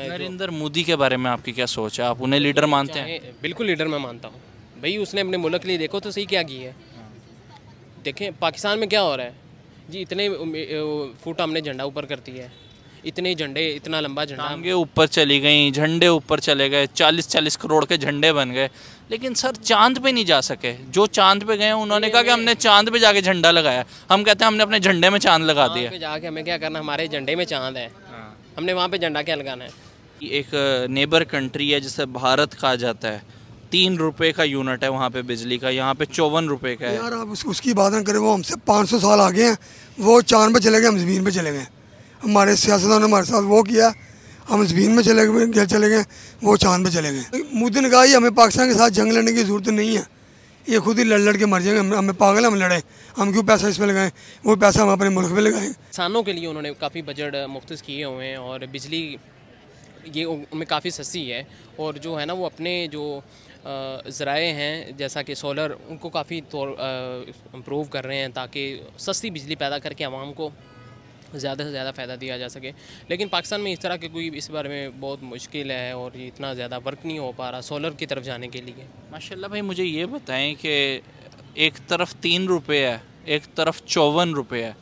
नरेंद्र मोदी के बारे में आपकी क्या सोच है आप उन्हें तो लीडर मानते हैं बिल्कुल लीडर मैं मानता हूँ भाई उसने अपने मुल्क के लिए देखो तो सही क्या की है देखें पाकिस्तान में क्या हो रहा है जी इतने फुट हमने झंडा ऊपर करती है इतने झंडे इतना लंबा झंडा हमें ऊपर चली गई झंडे ऊपर चले गए चालीस चालीस करोड़ के झंडे बन गए लेकिन सर चांद पे नहीं जा सके जो चांद पे गए उन्होंने कहा कि हमने चांद पे जाके झंडा लगाया हम कहते हैं हमने अपने झंडे में चांद लगा दिया जाके हमें क्या करना हमारे झंडे में चांद है हाँ। हमने वहाँ पे झंडा क्या लगाना है एक नेबर कंट्री है जिसे भारत कहा जाता है तीन रुपए का यूनिट है वहाँ पे बिजली का यहाँ पे चौवन रुपए का है यार आप उसकी बात ना करें वो हमसे पाँच सौ साल आगे हैं वो चांद पे चले गए हम ज़मीन पे चले गए हमारे सियासतदान ने हमारे साथ वो किया हम ज़मीन में चले गए चले गए वो चांद पे चले गए मोदी ने कहा हमें पाकिस्तान के साथ जंग लड़ने की ज़रूरत नहीं है ये खुद ही लड़ लड़ के मर जाएंगे हम हमें पागल हम लड़े हम क्यों पैसा इसमें लगाएं वो पैसा हम अपने मुल्क में लगाएं किसानों के लिए उन्होंने काफ़ी बजट मुख्त किए हुए हैं और बिजली ये उनमें काफ़ी सस्ती है और जो है ना वो अपने जो ज़राए हैं जैसा कि सोलर उनको काफ़ी इम्प्रूव कर रहे हैं ताकि सस्ती बिजली पैदा करके आवाम को ज़्यादा से ज़्यादा फ़ायदा दिया जा सके लेकिन पाकिस्तान में इस तरह के कोई इस बारे में बहुत मुश्किल है और ये इतना ज़्यादा वर्क नहीं हो पा रहा सोलर की तरफ जाने के लिए माशाल्लाह भाई मुझे ये बताएं कि एक तरफ तीन रुपये है एक तरफ चौवन रुपये है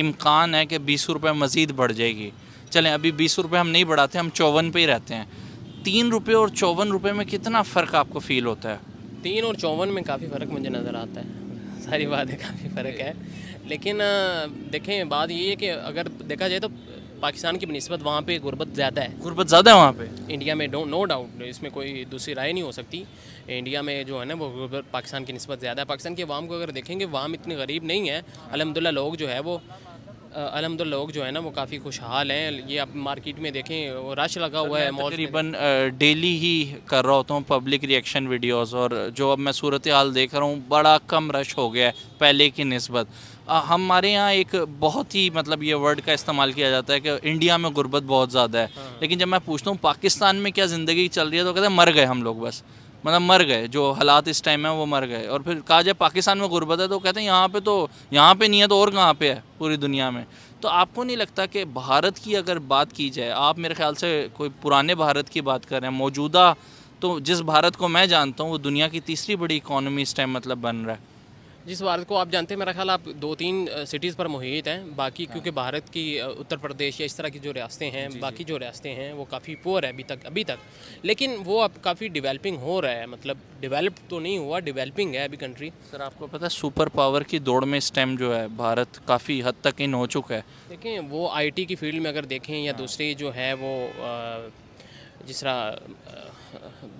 इम्कान है कि बीस रुपये मज़ीद बढ़ जाएगी चलें अभी बीस रुपये हम नहीं बढ़ाते हम चौवन पे ही रहते हैं तीन रुपये और चौवन रुपये में कितना फ़र्क आपको फील होता है तीन और चौवन में काफ़ी फ़र्क मुझे नज़र आता है सारी बात है काफ़ी फ़र्क है लेकिन देखें बात ये है कि अगर देखा जाए तो पाकिस्तान की बनस्बत वहाँ पे गुर्बत ज़्यादा है गुर्बत ज़्यादा है वहाँ पे इंडिया में नो डाउट इसमें कोई दूसरी राय नहीं हो सकती इंडिया में जो है ना वो गुर्बत पाकिस्तान की नस्बत ज़्यादा है पाकिस्तान के वाम को अगर देखेंगे वाम इतने गरीब नहीं है अलहमदिल्ला लोग जो है वो अलहमद लोग जो है ना वो काफ़ी खुशहाल हैं ये आप मार्केट में देखें रश लगा हुआ है तकरीबन डेली ही कर रहा होता हूँ पब्लिक रिएक्शन वीडियोस और जो अब मैं सूरत हाल देख रहा हूँ बड़ा कम रश हो गया है पहले की नस्बत हमारे यहाँ एक बहुत ही मतलब ये वर्ड का इस्तेमाल किया जाता है कि इंडिया में गुर्बत बहुत ज़्यादा है हाँ। लेकिन जब मैं पूछता हूँ पाकिस्तान में क्या ज़िंदगी चल रही है तो कहते हैं मर गए हम लोग बस मतलब मर गए जो हालात इस टाइम है वो मर गए और फिर कहा जाए पाकिस्तान में गुर्बत है तो कहते हैं यहाँ पे तो यहाँ पे नहीं है तो और कहाँ पे है पूरी दुनिया में तो आपको नहीं लगता कि भारत की अगर बात की जाए आप मेरे ख्याल से कोई पुराने भारत की बात कर रहे हैं मौजूदा तो जिस भारत को मैं जानता हूँ वो दुनिया की तीसरी बड़ी इकोनॉमी इस टाइम मतलब बन रहा है जिस भारत को आप जानते हैं मेरा ख्याल आप दो तीन सिटीज़ पर मुहित हैं बाकी हाँ। क्योंकि भारत की उत्तर प्रदेश या इस तरह की जो रियासतें हैं जी, बाकी जी। जो रियासतें हैं वो काफ़ी पुअर है अभी तक अभी तक लेकिन वो अब काफ़ी डिवेलपिंग हो रहा है मतलब डेवलप तो नहीं हुआ डिवेलपिंग है अभी कंट्री सर आपको पता है सुपर पावर की दौड़ में इस टाइम जो है भारत काफ़ी हद तक इन हो चुका है देखें वो आई की फील्ड में अगर देखें या हाँ। दूसरी जो है वो जिस तरह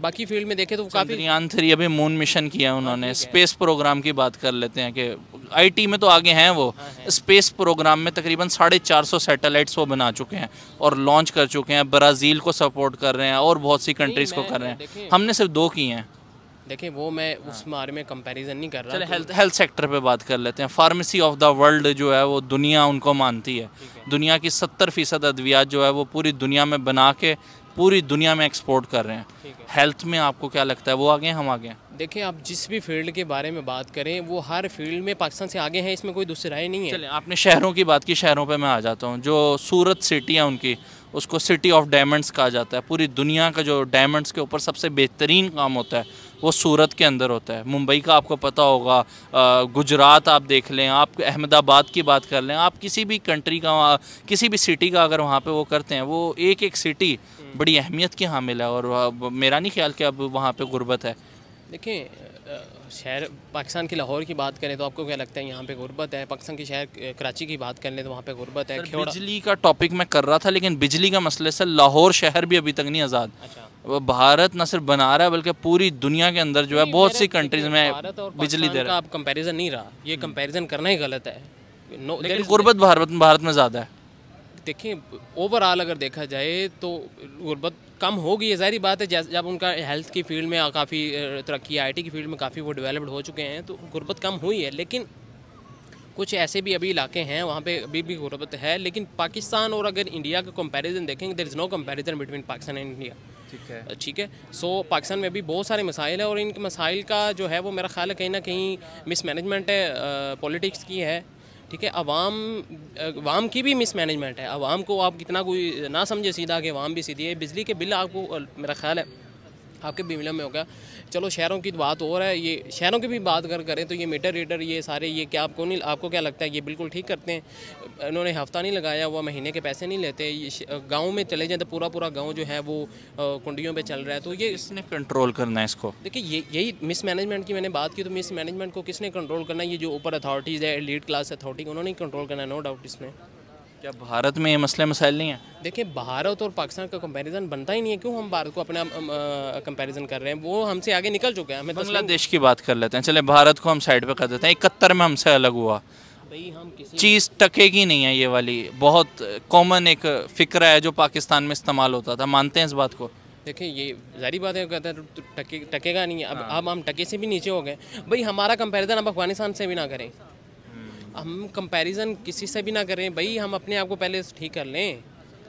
बाकी फील्ड में देखें तो काफ़ी चंद्रयान थ्री अभी मून मिशन किया हाँ, उन्होंने स्पेस प्रोग्राम की बात कर लेते हैं कि आईटी में तो आगे हैं वो है। स्पेस प्रोग्राम में तकरीबन साढ़े चार सौ सेटेलाइट्स वो बना चुके हैं और लॉन्च कर चुके हैं ब्राज़ील को सपोर्ट कर रहे हैं और बहुत सी कंट्रीज़ को कर रहे हैं हमने सिर्फ दो किए हैं देखिए वो मैं हाँ। उस बारे में कंपैरिजन नहीं कर रहा चले हेल्थ हेल्थ सेक्टर पे बात कर लेते हैं फार्मेसी ऑफ द वर्ल्ड जो है वो दुनिया उनको मानती है, है। दुनिया की सत्तर फ़ीसद अद्वियात जो है वो पूरी दुनिया में बना के पूरी दुनिया में एक्सपोर्ट कर रहे हैं हेल्थ में आपको क्या लगता है वो आगे हैं हम आगे हैं देखिए आप जिस भी फील्ड के बारे में बात करें वो हर फील्ड में पाकिस्तान से आगे हैं इसमें कोई दूसरी राय नहीं है चले आपने शहरों की बात की शहरों पर मैं आ जाता हूँ जो सूरत सिटी है उनकी उसको सिटी ऑफ डायमंड्स कहा जाता है पूरी दुनिया का जो डायमंड्स के ऊपर सबसे बेहतरीन काम होता है वो सूरत के अंदर होता है मुंबई का आपको पता होगा गुजरात आप देख लें आप अहमदाबाद की बात कर लें आप किसी भी कंट्री का किसी भी सिटी का अगर वहाँ पे वो करते हैं वो एक एक सिटी हम्म। बड़ी अहमियत की हामिल है और मेरा नहीं ख्याल कि अब वहाँ पे गुर्बत है देखिए शहर पाकिस्तान के लाहौर की बात करें तो आपको क्या लगता है यहाँ पे गुर्बत है पाकिस्तान के शहर कराची की बात कर लें तो वहाँ पे गुर्बत है बिजली का टॉपिक मैं कर रहा था लेकिन बिजली का मसले से लाहौर शहर भी अभी तक नहीं आज़ाद अच्छा। भारत न सिर्फ बना रहा है बल्कि पूरी दुनिया के अंदर जो है बहुत सी कंट्रीज में बिजली दे रहा है आप कंपैरिजन नहीं रहा ये कंपैरिजन हम्म। करना ही गलत है नो लेकिन गुर्बत भारत भारत में ज़्यादा है देखिए ओवरऑल अगर देखा जाए तो गुर्बत कम होगी ये जहरी बात है जब उनका हेल्थ की फील्ड में काफ़ी तरक्की आई की फील्ड में काफ़ी वो डेवलप्ड हो चुके हैं तो गुर्बत कम हुई है लेकिन कुछ ऐसे भी अभी इलाके हैं वहाँ पे अभी भी गुर्बत है लेकिन पाकिस्तान और अगर इंडिया का कंपैरिजन देखेंगे there is no comparison between Pakistan and India ठीक है ठीक है सो so, पाकिस्तान में अभी बहुत सारे मसाइल हैं और इन मसाइल का जो है वो मेरा ख्याल है कहीं ना कहीं मिसमैनेजमेंट है पॉलिटिक्स की है ठीक है अवाम अवाम की भी मिसमैनेजमेंट है अवाम को आप कितना कोई ना समझे सीधा कि अवाम भी सीधी है बिजली के बिल आपको मेरा ख्याल है आपके बिमला में होगा चलो शहरों की बात और है ये शहरों की भी बात अगर करें तो ये मीटर रीडर ये सारे ये क्या आपको नहीं आपको क्या लगता है ये बिल्कुल ठीक करते हैं इन्होंने हफ्ता नहीं लगाया हुआ महीने के पैसे नहीं लेते गाँव में चले जाए तो पूरा पूरा गाँव जो है वो कुंडियों पर चल रहा है तो ये इसने कंट्रोल करना है इसको देखिए ये यही मिसमैनेजमेंट की मैंने बात की तो मिसमैनेजमेंट को किसने कंट्रोल करना है ये जो ऊपर अथॉरिटीज़ है लीड क्लास अथॉरिटी उन्होंने कंट्रोल करना है नो डाउट इसमें क्या भारत में ये मसले मसाइल नहीं है देखिए भारत और पाकिस्तान का कंपैरिजन बनता ही नहीं है क्यों हम भारत को अपना कंपैरिजन कर रहे हैं वो हमसे आगे निकल चुके हैं हमें बांग्लादेश की बात कर लेते हैं चले भारत को हम साइड पर कर देते हैं इकहत्तर में हमसे अलग हुआ भाई हम किसी चीज़ टकेगी नहीं है ये वाली बहुत कॉमन एक फ़िक्र है जो पाकिस्तान में इस्तेमाल होता था मानते हैं इस बात को देखिए ये जारी बात है कहते हैं तो टके टकेगा नहीं अब हाँ। अब हम टके से भी नीचे हो गए भाई हमारा कंपैरिजन अब अफगानिस्तान से भी ना करें हम कंपैरिजन किसी से भी ना करें भाई हम अपने आप को पहले ठीक कर लें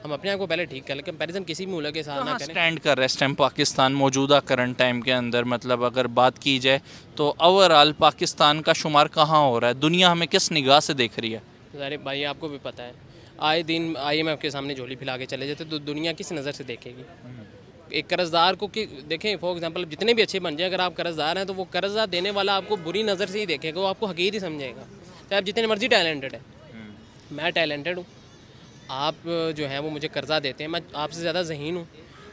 हम अपने आप को पहले ठीक कर लें कंपैरिजन किसी भी मुल्क के साथ तो ना हाँ, करें स्टैंड कर रहे इस टाइम पाकिस्तान मौजूदा करंट टाइम के अंदर मतलब अगर बात की जाए तो ओवरऑल पाकिस्तान का शुमार कहाँ हो रहा है दुनिया हमें किस निगाह से देख रही है अरे भाई आपको भी पता है आए दिन आई एम के सामने झोली फैला के चले जाते तो दुनिया किस नज़र से देखेगी एक कर्जदार को कि देखें फॉर एग्जांपल जितने भी अच्छे बन जाए अगर आप कर्जदार हैं तो वो कर्जा देने वाला आपको बुरी नज़र से ही देखेगा वो आपको हकीर ही समझेगा चाहे तो आप जितने मर्जी टैलेंटेड है हम्म। मैं टैलेंटेड हूँ आप जो है वो मुझे कर्जा देते हैं मैं आपसे ज़्यादा जहीन हूँ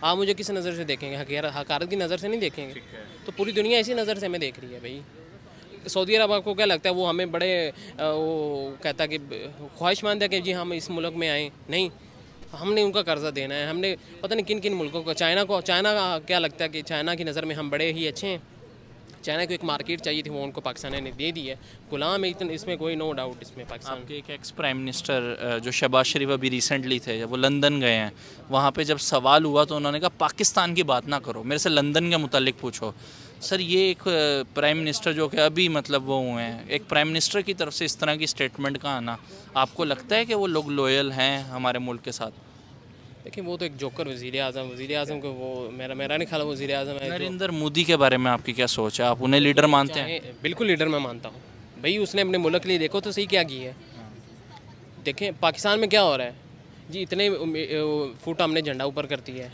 आप मुझे किस नज़र से देखेंगे हकारत की नज़र से नहीं देखेंगे तो पूरी दुनिया इसी नज़र से हमें देख रही है भाई सऊदी अरब आपको क्या लगता है वो हमें बड़े वो कहता कि ख्वाहिशमंद है कि जी हम इस मुल्क में आएँ नहीं हमने उनका कर्ज़ा देना है हमने पता नहीं किन किन मुल्कों को चाइना को चाइना क्या लगता है कि चाइना की नज़र में हम बड़े ही अच्छे हैं चाइना को एक मार्केट चाहिए थी वो उनको पाकिस्तान ने दे दी है गुलाम एक इसमें कोई नो डाउट इसमें पाकिस्तान के एक एक्स प्राइम मिनिस्टर जो शहबाज शरीफ अभी रिसेंटली थे जब वो लंदन गए हैं वहाँ पर जब सवाल हुआ तो उन्होंने कहा पाकिस्तान की बात ना करो मेरे से लंदन के मुतलिक पूछो सर ये एक प्राइम मिनिस्टर जो कि अभी मतलब वो हुए हैं एक प्राइम मिनिस्टर की तरफ से इस तरह की स्टेटमेंट का आना आपको लगता है कि वो लोग लॉयल हैं हमारे मुल्क के साथ लेकिन वो तो एक जोकर वज़ी अजम वजी अजम को वो मेरा मेरा नहीं ख्याल वज़ी अजम है नरेंद्र मोदी के बारे में आपकी क्या सोच है आप उन्हें लीडर मानते हैं बिल्कुल लीडर मैं मानता हूँ भाई उसने अपने मुल्क के लिए देखो तो सही क्या की है देखें पाकिस्तान में क्या हो रहा है जी इतने फुट हमने झंडा ऊपर करती है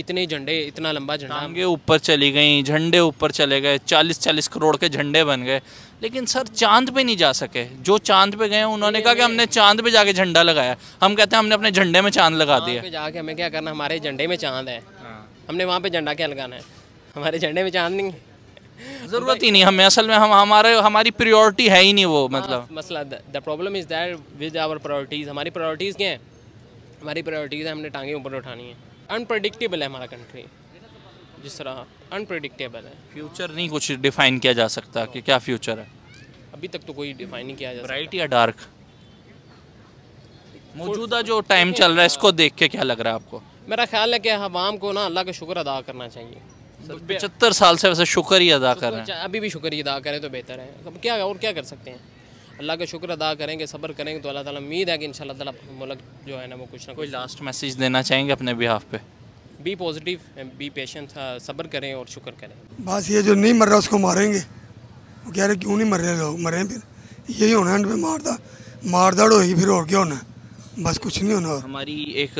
इतने झंडे इतना लंबा झंडा टांगे ऊपर चली गई झंडे ऊपर चले गए चालीस चालीस करोड़ के झंडे बन गए लेकिन सर चांद पे नहीं जा सके जो चांद पे गए उन्होंने कहा कि हमने चांद पे जाके झंडा लगाया हम कहते हैं हमने अपने झंडे में चांद लगा दिया जाके हमें क्या करना हमारे झंडे में चांद है हाँ। हमने वहाँ पे झंडा क्या लगाना है हमारे झंडे में चांद नहीं है ज़रूरत ही नहीं हमें असल में हम हमारे हमारी प्रायोरिटी है ही नहीं वो हाँ, मतलब मसला the problem is that with our priorities हमारी प्रायोरिटीज़ क्या हैं हमारी प्रायोरिटीज़ हमने टांगे ऊपर उठानी है अनप्रडिक्टेबल है हमारा कंट्री जिस तरह अनप्रडिक्टेबल है फ्यूचर नहीं कुछ डिफाइन किया जा सकता कि क्या फ्यूचर है अभी तक तो कोई डिफाइन नहीं किया जा ब्राइट या डार्क मौजूदा जो टाइम चल रहा है इसको देख के क्या लग रहा है आपको मेरा ख्याल है कि हवाम को ना अल्लाह का शुक्र अदा करना चाहिए पचहत्तर साल से वैसे शुक्र ही अदा कर रहे हैं अभी भी शुक्र ही अदा करें तो बेहतर है अब क्या और क्या कर सकते हैं अल्लाह का शुक्र अदा करेंगे सब्र करेंगे तो अल्लाह ताला उम्मीद है कि इन ताला मुल्क जो है ना वो कुछ ना कोई लास्ट मैसेज देना चाहेंगे अपने बिहाफ पे बी पॉजिटिव बी पेशेंट सब्र करें और शुक्र करें बस ये जो नहीं मर रहा उसको मारेंगे वो कह रहे क्यों नहीं मर रहे लोग मरे फिर यही होना है मारदा मारदा मारदाड़ फिर और क्या होना बस कुछ नहीं होना हमारी एक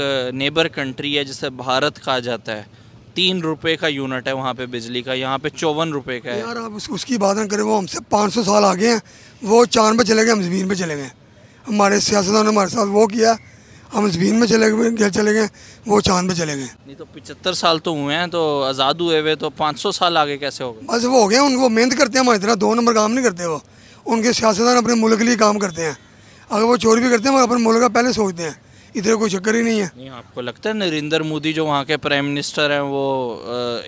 नेबर कंट्री है जिसे भारत कहा जाता है तीन रुपए का यूनिट है वहाँ पे बिजली का यहाँ पे चौवन रुपए का है यार आप उस, उसकी बात ना करें वो हमसे पाँच सौ साल आगे हैं वो चांद पे चले गए हम जमीन पे चले गए हमारे सियासतदानों ने हमारे साथ वो किया हम जमीन में चले गए चले गए वो चांद पे चले गए नहीं तो पिछहत्तर साल तो हुए हैं तो आज़ाद हुए हुए तो पाँच सौ साल आगे कैसे हो गए बस वो हो गए उनको मेहनत करते हैं हमारी तरह दो नंबर काम नहीं करते वो उनके सियासतदान अपने मुल्क के लिए काम करते हैं अगर वो चोरी भी करते हैं मगर अपने मुल्क का पहले सोचते हैं इधर कोई चक्कर ही नहीं है नहीं आपको लगता है नरेंद्र मोदी जो वहाँ के प्राइम मिनिस्टर हैं वो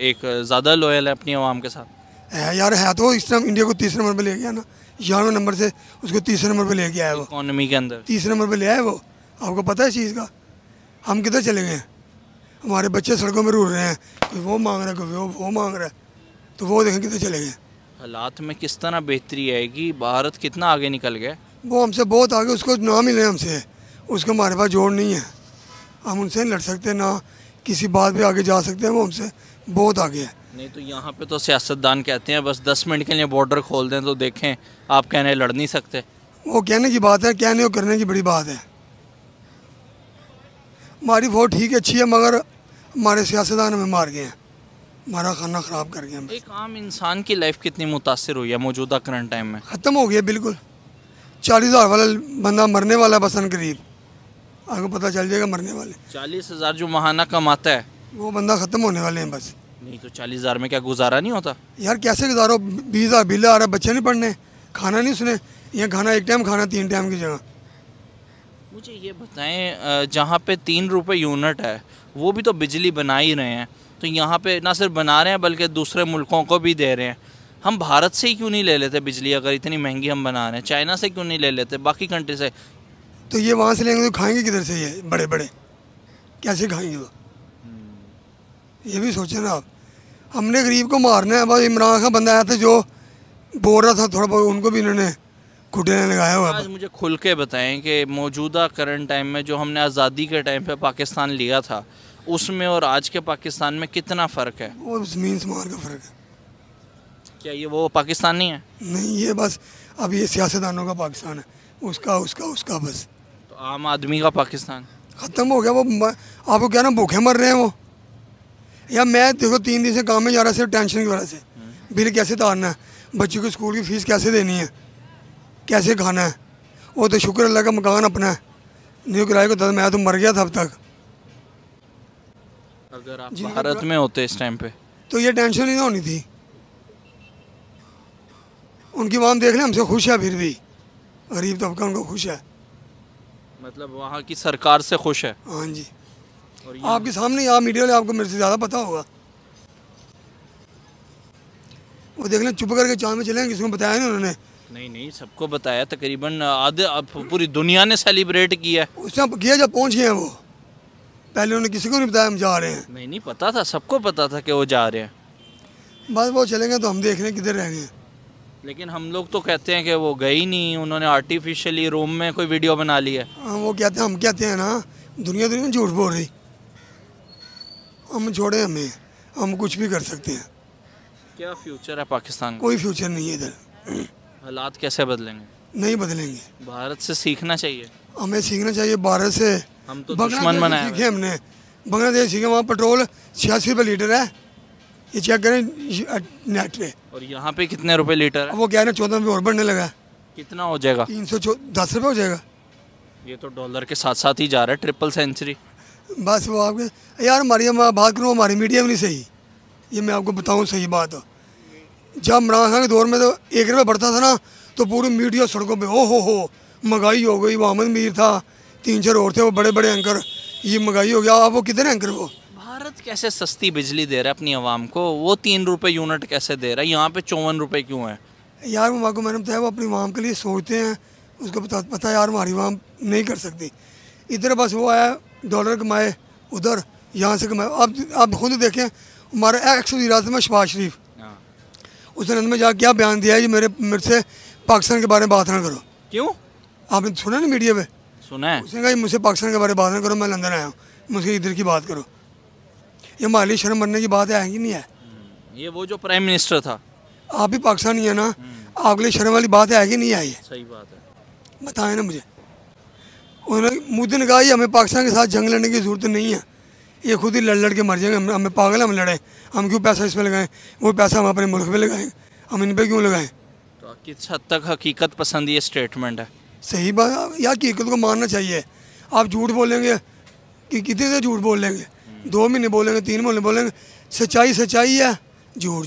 एक ज़्यादा लॉयल है अपनी आवाम के साथ है यार है तो इस टाइम इंडिया को तीसरे नंबर पर ले गया ना ग्यारहवें नंबर से उसको तीसरे नंबर पर ले गया है वो इकोनॉमी के अंदर तीसरे नंबर पर ले आए वो आपको पता है चीज़ का हम किधर चले गए हमारे बच्चे सड़कों में रूल रहे हैं कोई वो मांग रहा है कोई वो वो मांग रहा है तो वो देखें किधर चले गए हालात में किस तरह बेहतरी आएगी भारत कितना आगे निकल गया वो हमसे बहुत आगे उसको नाम ही लें हमसे उसका हमारे पास जोड़ नहीं है हम उनसे लड़ सकते ना किसी बात पे आगे जा सकते हैं वो हमसे बहुत आगे है नहीं तो यहाँ पे तो सियासतदान कहते हैं बस दस मिनट के लिए बॉर्डर खोल दें तो देखें आप कहने लड़ नहीं सकते वो कहने की बात है कहने और करने की बड़ी बात है हमारी वोट ठीक है अच्छी है मगर हमारे सियासतदान हमें मार गए हैं हमारा खाना ख़राब कर गया एक आम इंसान की लाइफ कितनी मुतासर हुई है मौजूदा करंट टाइम में ख़त्म हो गया बिल्कुल चालीस हज़ार वाला बंदा मरने वाला बसन करीब आगे पता चल जाएगा मरने वाले चालीस हज़ार जो महाना कमाता है वो बंदा ख़त्म होने वाले हैं बस नहीं तो चालीस हज़ार में क्या गुजारा नहीं होता यार कैसे गुजारो बीस हज़ार बिल आ रहा है बच्चे नहीं पढ़ने खाना नहीं सुने ये खाना एक टाइम खाना तीन टाइम की जगह मुझे ये बताएं जहाँ पे तीन रुपये यूनिट है वो भी तो बिजली बना ही रहे हैं तो यहाँ पे ना सिर्फ बना रहे हैं बल्कि दूसरे मुल्कों को भी दे रहे हैं हम भारत से ही क्यों नहीं ले लेते बिजली अगर इतनी महंगी हम बना रहे हैं चाइना से क्यों नहीं ले लेते बाकी कंट्री से तो ये वहाँ से लेंगे तो खाएंगे किधर से ये बड़े बड़े कैसे खाएंगे वो हम्म। ये भी सोचें ना आप हमने गरीब को मारना है बस इमरान खान बंदा आया था जो बोल रहा था थोड़ा बहुत उनको भी इन्होंने कुटेने लगाया हुआ आज मुझे खुल के बताएं कि मौजूदा करंट टाइम में जो हमने आज़ादी के टाइम पे पाकिस्तान लिया था उसमें और आज के पाकिस्तान में कितना फ़र्क है वो जमीन समार का फ़र्क है क्या ये वो पाकिस्तान नहीं है नहीं ये बस अब ये सियासतदानों का पाकिस्तान है उसका उसका उसका बस आम आदमी का पाकिस्तान ख़त्म हो गया वो आपको क्या ना भूखे मर रहे हैं वो या मैं देखो तीन दिन से काम में जा रहा सिर्फ टेंशन की वजह से हम्म। बिल कैसे उतारना है बच्चों को स्कूल की फ़ीस कैसे देनी है कैसे खाना है वो तो शुक्र अल्लाह का मकान अपना है न्यू किराए को दस मैं तो मर गया था अब तक अगर आप भारत में होते इस टाइम पे तो ये टेंशन ही ना होनी थी उनकी वाम देख लें हमसे खुश है फिर भी गरीब तबका उनको खुश है मतलब वहाँ की सरकार से खुश है हाँ जी आपके सामने आप मीडिया वाले आपको मेरे से ज़्यादा पता होगा वो देख लें चुप करके चाँद में चले को बताया नहीं उन्होंने नहीं नहीं सबको बताया तकरीबन आधे पूरी दुनिया ने सेलिब्रेट किया है उसने किया जब पहुँच गए वो पहले उन्होंने किसी को नहीं बताया हम जा रहे हैं नहीं नहीं पता था सबको पता था कि वो जा रहे हैं बस वो चलेंगे तो हम देख रहे हैं किधर रह रहे हैं लेकिन हम लोग तो कहते हैं कि वो गई नहीं उन्होंने आर्टिफिशियली रूम में कोई वीडियो बना ली है हाँ वो कहते हैं हम कहते हैं ना दुनिया दुनिया झूठ बोल रही हम छोड़े हमें हम कुछ भी कर सकते हैं क्या फ्यूचर है पाकिस्तान का कोई फ्यूचर नहीं है इधर हालात कैसे बदलेंगे नहीं बदलेंगे भारत से सीखना चाहिए हमें सीखना चाहिए भारत से हम तो दुश्मन बनाए सीखे हमने बांग्लादेश सीखे वहाँ पेट्रोल छियासी रुपये लीटर है ये चेक करें नेट पे और यहाँ पे कितने रुपए लीटर है वो ग्यारह चौदह में और बढ़ने लगा कितना हो जाएगा तीन सौ दस रुपये हो जाएगा ये तो डॉलर के साथ साथ ही जा रहा है ट्रिपल सेंचुरी बस वो आपके यार हमारी बात करूँ हमारी मीडिया भी नहीं सही ये मैं आपको बताऊँ सही बात जब इमरान खान के दौर में तो एक रुपये बढ़ता था ना तो पूरी मीडिया सड़कों पर ओ हो हो महंगाई हो गई वो अहमद मीर था तीन चार और थे वो बड़े बड़े एंकर ये महंगाई हो गया आप वो कितने एंकर वो तो कैसे सस्ती बिजली दे रहा है अपनी आवाम को वो तीन रुपये यूनिट कैसे दे रहा है यहाँ पे चौवन रुपये क्यों है यार वो वाकू मैडम साहब तो अपनी आवाम के लिए सोचते हैं उसको पता पता यार हमारी आवाम नहीं कर सकती इधर बस वो आया डॉलर कमाए उधर यहाँ से कमाए अब आप खुद देखें हमारा एक्स वजी में शबाज शरीफ उसने अंत में जा क्या बयान दिया है कि मेरे मेरे से पाकिस्तान के बारे में बात ना करो क्यों आपने सुना ना मीडिया पे सुना है उसने कहा मुझसे पाकिस्तान के बारे में बात ना करो मैं लंदन आया हूँ मुझसे इधर की बात करो ये माली शर्म बनने की बात है कि नहीं है हम्म, ये वो जो प्राइम मिनिस्टर था आप भी पाकिस्तानी है ना आपके हम्म। लिए शर्म वाली बात है कि नहीं है सही बात है बताए ना मुझे उन्होंने मोदी ने कहा हमें पाकिस्तान के साथ जंग लड़ने की ज़रूरत नहीं है ये खुद ही लड़ लड़ के मर जाएंगे हमें पागल हम लड़े हम क्यों पैसा इसमें लगाएं वो पैसा हम अपने मुल्क पर लगाएं हम इन पर क्यों लगाएं तो किस हद तक हकीकत पसंद ये स्टेटमेंट है सही बात यार हकीकत को मानना चाहिए आप झूठ बोलेंगे कि कितने से झूठ बोल लेंगे दो महीने बोलेंगे तीन महीने बोलेंगे सच्चाई सच्चाई है झूठ